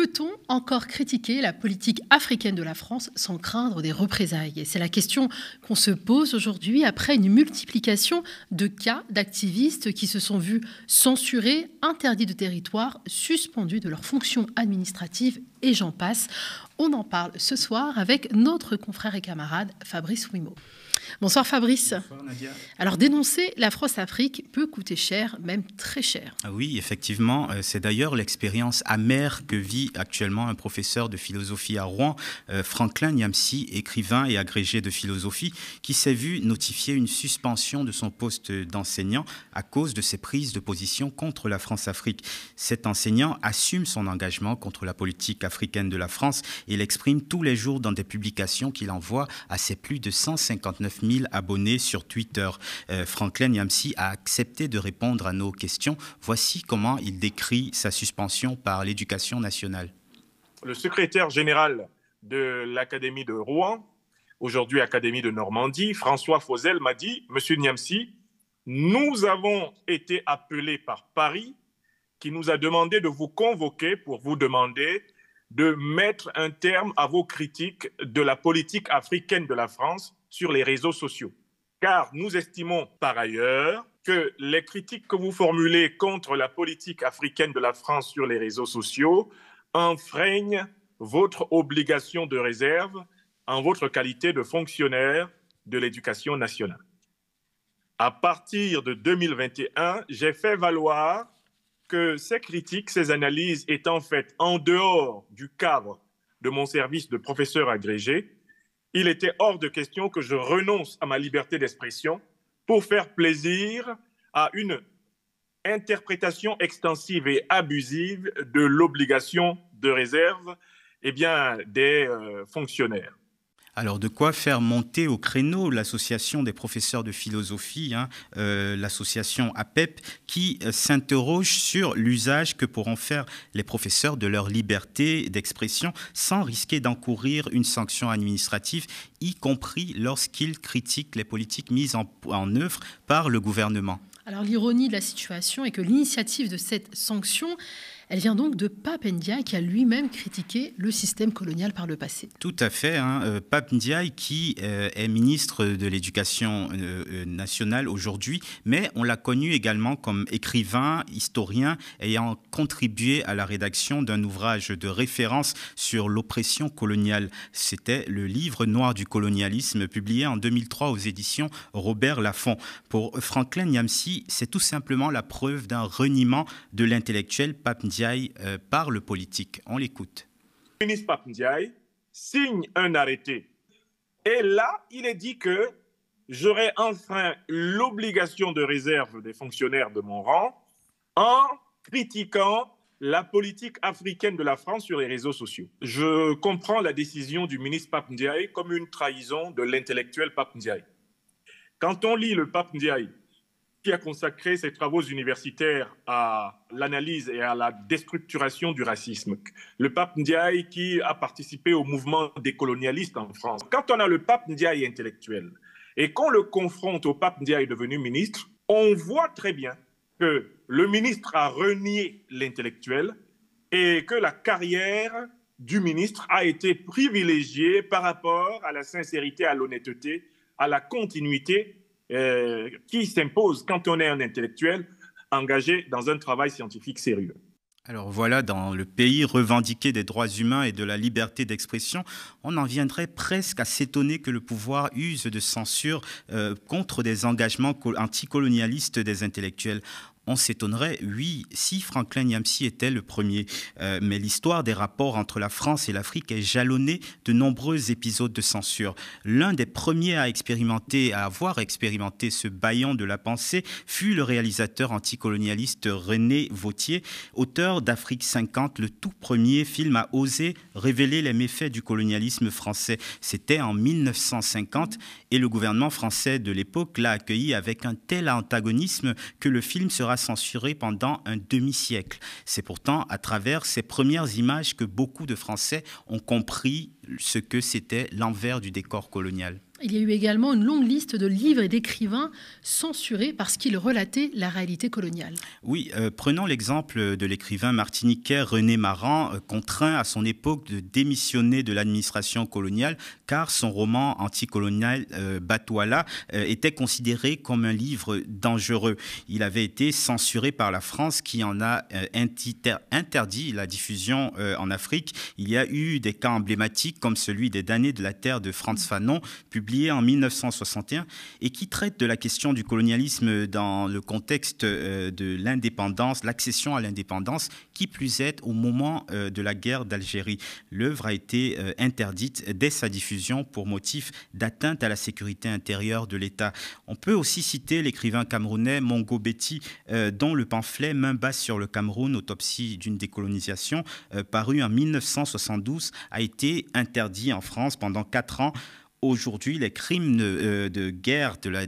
Peut-on encore critiquer la politique africaine de la France sans craindre des représailles C'est la question qu'on se pose aujourd'hui après une multiplication de cas d'activistes qui se sont vus censurés, interdits de territoire, suspendus de leurs fonctions administratives et j'en passe. On en parle ce soir avec notre confrère et camarade Fabrice Wimo. Bonsoir Fabrice. Bonsoir Nadia. Alors dénoncer la France-Afrique peut coûter cher, même très cher. Ah oui, effectivement. Euh, c'est d'ailleurs l'expérience amère que vit actuellement un professeur de philosophie à Rouen, euh, Franklin Niamsi, écrivain et agrégé de philosophie, qui s'est vu notifier une suspension de son poste d'enseignant à cause de ses prises de position contre la France-Afrique. Cet enseignant assume son engagement contre la politique africaine de la France Il exprime tous les jours dans des publications qu'il envoie à ses plus de 159 000 abonnés sur Twitter. Euh, Franklin Niamsi a accepté de répondre à nos questions. Voici comment il décrit sa suspension par l'éducation nationale. Le secrétaire général de l'Académie de Rouen, aujourd'hui Académie de Normandie, François Fauzel m'a dit, Monsieur Niamsi, nous avons été appelés par Paris qui nous a demandé de vous convoquer pour vous demander de mettre un terme à vos critiques de la politique africaine de la France sur les réseaux sociaux. Car nous estimons par ailleurs que les critiques que vous formulez contre la politique africaine de la France sur les réseaux sociaux enfreignent votre obligation de réserve en votre qualité de fonctionnaire de l'éducation nationale. À partir de 2021, j'ai fait valoir que ces critiques, ces analyses étant faites en dehors du cadre de mon service de professeur agrégé, il était hors de question que je renonce à ma liberté d'expression pour faire plaisir à une interprétation extensive et abusive de l'obligation de réserve eh bien, des euh, fonctionnaires. Alors de quoi faire monter au créneau l'association des professeurs de philosophie, hein, euh, l'association APEP, e qui euh, s'interroge sur l'usage que pourront faire les professeurs de leur liberté d'expression sans risquer d'encourir une sanction administrative, y compris lorsqu'ils critiquent les politiques mises en, en œuvre par le gouvernement. Alors l'ironie de la situation est que l'initiative de cette sanction elle vient donc de Pape Ndiaye qui a lui-même critiqué le système colonial par le passé. Tout à fait. Hein. Euh, Pape Ndiaye qui euh, est ministre de l'Éducation euh, nationale aujourd'hui, mais on l'a connu également comme écrivain, historien, ayant contribué à la rédaction d'un ouvrage de référence sur l'oppression coloniale. C'était le livre noir du colonialisme publié en 2003 aux éditions Robert Laffont. Pour Franklin Yamsi, c'est tout simplement la preuve d'un reniement de l'intellectuel Pape Ndiaye euh, par parle politique. On l'écoute. Le ministre Pape signe un arrêté. Et là, il est dit que j'aurai enfin l'obligation de réserve des fonctionnaires de mon rang en critiquant la politique africaine de la France sur les réseaux sociaux. Je comprends la décision du ministre Pape comme une trahison de l'intellectuel Pape Quand on lit le Pape qui a consacré ses travaux universitaires à l'analyse et à la déstructuration du racisme. Le pape Ndiaye qui a participé au mouvement décolonialiste en France. Quand on a le pape Ndiaye intellectuel et qu'on le confronte au pape Ndiaye devenu ministre, on voit très bien que le ministre a renié l'intellectuel et que la carrière du ministre a été privilégiée par rapport à la sincérité, à l'honnêteté, à la continuité euh, qui s'impose quand on est un intellectuel engagé dans un travail scientifique sérieux. Alors voilà, dans le pays revendiqué des droits humains et de la liberté d'expression, on en viendrait presque à s'étonner que le pouvoir use de censure euh, contre des engagements anticolonialistes des intellectuels on s'étonnerait, oui, si Franklin Yamsi était le premier. Euh, mais l'histoire des rapports entre la France et l'Afrique est jalonnée de nombreux épisodes de censure. L'un des premiers à expérimenter, à avoir expérimenté ce baillon de la pensée fut le réalisateur anticolonialiste René Vautier, auteur d'Afrique 50, le tout premier film à oser révéler les méfaits du colonialisme français. C'était en 1950 et le gouvernement français de l'époque l'a accueilli avec un tel antagonisme que le film sera censuré pendant un demi-siècle. C'est pourtant à travers ces premières images que beaucoup de Français ont compris ce que c'était l'envers du décor colonial. Il y a eu également une longue liste de livres et d'écrivains censurés parce qu'ils relataient la réalité coloniale. Oui, euh, prenons l'exemple de l'écrivain martiniquais René Maran, euh, contraint à son époque de démissionner de l'administration coloniale car son roman anticolonial euh, Batoala était considéré comme un livre dangereux. Il avait été censuré par la France qui en a interdit la diffusion en Afrique. Il y a eu des cas emblématiques comme celui des damnés de la terre de Franz Fanon, publié publié en 1961 et qui traite de la question du colonialisme dans le contexte euh, de l'indépendance, l'accession à l'indépendance, qui plus est au moment euh, de la guerre d'Algérie. L'œuvre a été euh, interdite dès sa diffusion pour motif d'atteinte à la sécurité intérieure de l'État. On peut aussi citer l'écrivain camerounais Mongo Betty, dont le pamphlet Main basse sur le Cameroun, autopsie d'une décolonisation, paru en 1972, a été interdit en France pendant quatre ans aujourd'hui, les crimes de, euh, guerre, de la,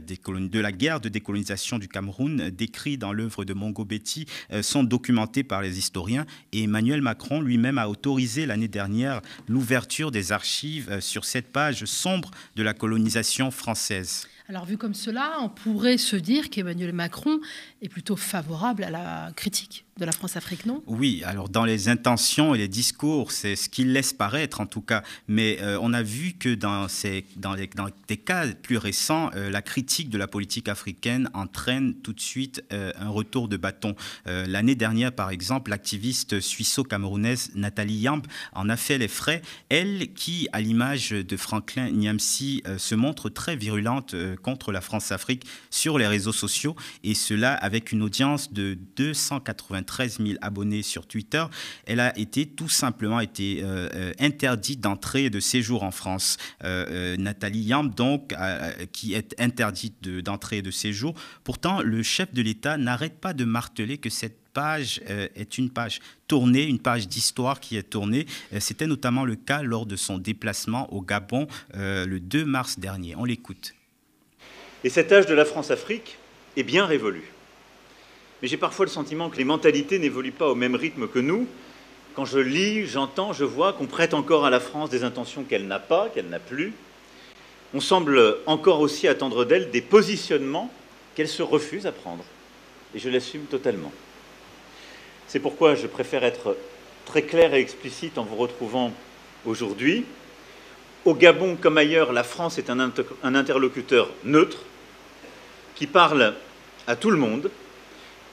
la, guerre de décolonisation du Cameroun, euh, décrits dans l'œuvre de Mongo Betty, euh, sont documentés par les historiens. Et Emmanuel Macron lui-même a autorisé l'année dernière l'ouverture des archives sur cette page sombre de la colonisation française. Alors vu comme cela, on pourrait se dire qu'Emmanuel Macron est plutôt favorable à la critique de la France-Afrique, non Oui, alors dans les intentions et les discours, c'est ce qu'il laisse paraître en tout cas. Mais euh, on a vu que dans, ces, dans, les, dans des cas plus récents, euh, la critique de la politique africaine entraîne tout de suite euh, un retour de bâton. L'année dernière, par exemple, l'activiste suisso camerounaise Nathalie Yamp en a fait les frais. Elle qui, à l'image de Franklin Niamsi, se montre très virulente contre la France-Afrique sur les réseaux sociaux et cela avec une audience de 280 13 000 abonnés sur Twitter, elle a été tout simplement été euh, euh, interdite d'entrée et de séjour en France. Euh, Nathalie Yam, donc, qui est interdite d'entrée et de séjour. Pourtant, le chef de l'État n'arrête pas de marteler que cette page est une page tournée, une page d'histoire qui est tournée. C'était notamment le cas lors de son déplacement au Gabon le 2 mars dernier. On l'écoute. Et cet âge de la France-Afrique est bien révolu mais j'ai parfois le sentiment que les mentalités n'évoluent pas au même rythme que nous. Quand je lis, j'entends, je vois qu'on prête encore à la France des intentions qu'elle n'a pas, qu'elle n'a plus. On semble encore aussi attendre d'elle des positionnements qu'elle se refuse à prendre. Et je l'assume totalement. C'est pourquoi je préfère être très clair et explicite en vous retrouvant aujourd'hui. Au Gabon comme ailleurs, la France est un interlocuteur neutre qui parle à tout le monde,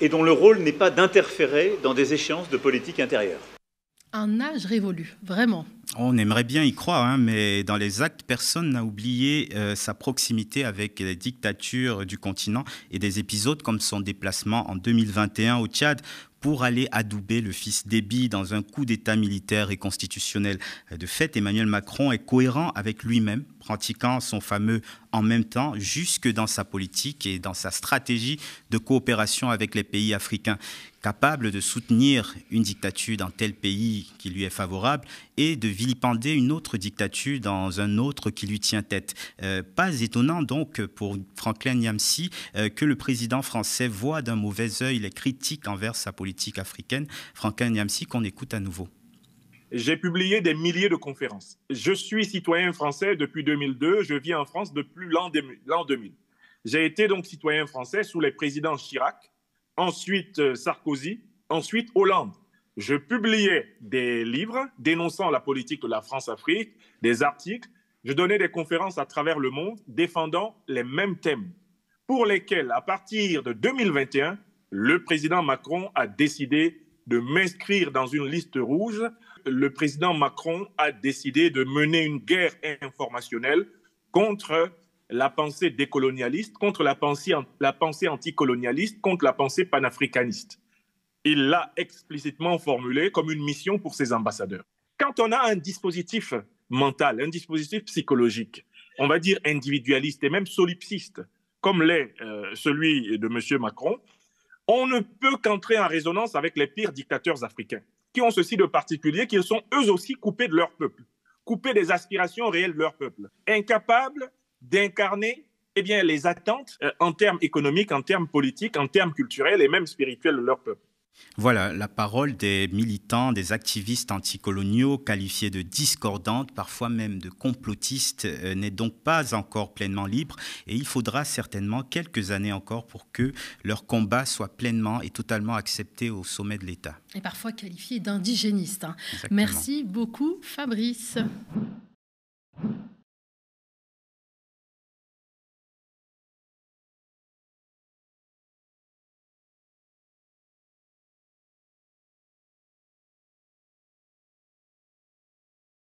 et dont le rôle n'est pas d'interférer dans des échéances de politique intérieure. Un âge révolu, vraiment. On aimerait bien y croire, hein, mais dans les actes, personne n'a oublié euh, sa proximité avec les dictatures du continent et des épisodes comme son déplacement en 2021 au Tchad pour aller adouber le fils débit dans un coup d'État militaire et constitutionnel. De fait, Emmanuel Macron est cohérent avec lui-même, pratiquant son fameux en même temps jusque dans sa politique et dans sa stratégie de coopération avec les pays africains capable de soutenir une dictature dans tel pays qui lui est favorable et de vilipender une autre dictature dans un autre qui lui tient tête. Euh, pas étonnant donc pour Franklin Yamsi euh, que le président français voit d'un mauvais œil les critiques envers sa politique africaine, Franquin Niamsi, qu'on écoute à nouveau. J'ai publié des milliers de conférences. Je suis citoyen français depuis 2002. Je vis en France depuis l'an 2000. J'ai été donc citoyen français sous les présidents Chirac, ensuite euh, Sarkozy, ensuite Hollande. Je publiais des livres dénonçant la politique de la France-Afrique, des articles. Je donnais des conférences à travers le monde défendant les mêmes thèmes, pour lesquels, à partir de 2021, le président Macron a décidé de m'inscrire dans une liste rouge. Le président Macron a décidé de mener une guerre informationnelle contre la pensée décolonialiste, contre la pensée, anticolonialiste, contre la pensée panafricaniste. Il l'a explicitement formulé comme une mission pour ses ambassadeurs. Quand on a un dispositif mental, un dispositif psychologique, on va dire individualiste et même solipsiste, comme l'est euh, celui de M. Macron, on ne peut qu'entrer en résonance avec les pires dictateurs africains, qui ont ceci de particulier qu'ils sont eux aussi coupés de leur peuple, coupés des aspirations réelles de leur peuple, incapables d'incarner eh les attentes euh, en termes économiques, en termes politiques, en termes culturels et même spirituels de leur peuple. Voilà la parole des militants, des activistes anticoloniaux qualifiés de discordantes, parfois même de complotistes, euh, n'est donc pas encore pleinement libre et il faudra certainement quelques années encore pour que leur combat soit pleinement et totalement accepté au sommet de l'État. Et parfois qualifiés d'indigénistes. Hein. Merci beaucoup Fabrice.